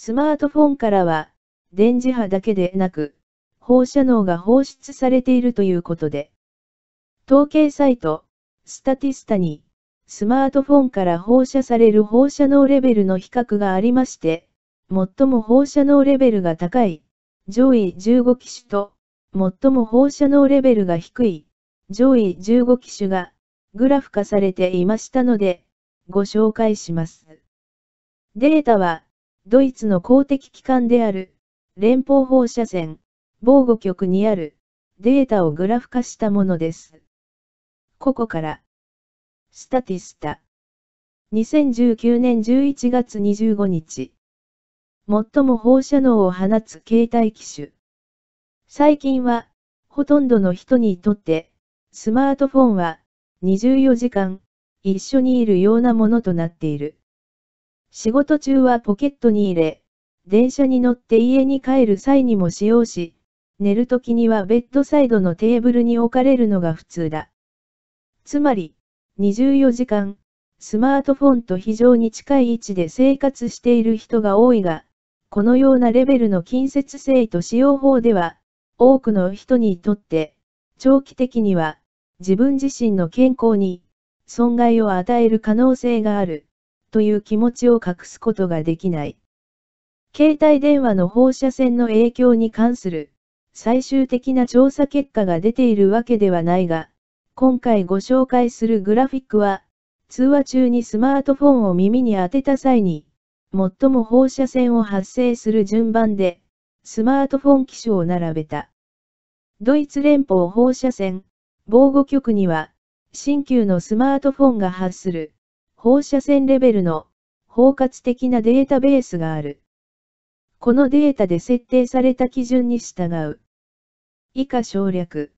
スマートフォンからは、電磁波だけでなく、放射能が放出されているということで、統計サイト、スタティスタに、スマートフォンから放射される放射能レベルの比較がありまして、最も放射能レベルが高い、上位15機種と、最も放射能レベルが低い、上位15機種が、グラフ化されていましたので、ご紹介します。データは、ドイツの公的機関である、連邦放射線、防護局にある、データをグラフ化したものです。ここから、スタティスタ。2019年11月25日。最も放射能を放つ携帯機種。最近は、ほとんどの人にとって、スマートフォンは、24時間、一緒にいるようなものとなっている。仕事中はポケットに入れ、電車に乗って家に帰る際にも使用し、寝るときにはベッドサイドのテーブルに置かれるのが普通だ。つまり、24時間、スマートフォンと非常に近い位置で生活している人が多いが、このようなレベルの近接性と使用法では、多くの人にとって、長期的には、自分自身の健康に、損害を与える可能性がある。という気持ちを隠すことができない。携帯電話の放射線の影響に関する最終的な調査結果が出ているわけではないが、今回ご紹介するグラフィックは、通話中にスマートフォンを耳に当てた際に、最も放射線を発生する順番で、スマートフォン機種を並べた。ドイツ連邦放射線防護局には、新旧のスマートフォンが発する放射線レベルの包括的なデータベースがある。このデータで設定された基準に従う。以下省略。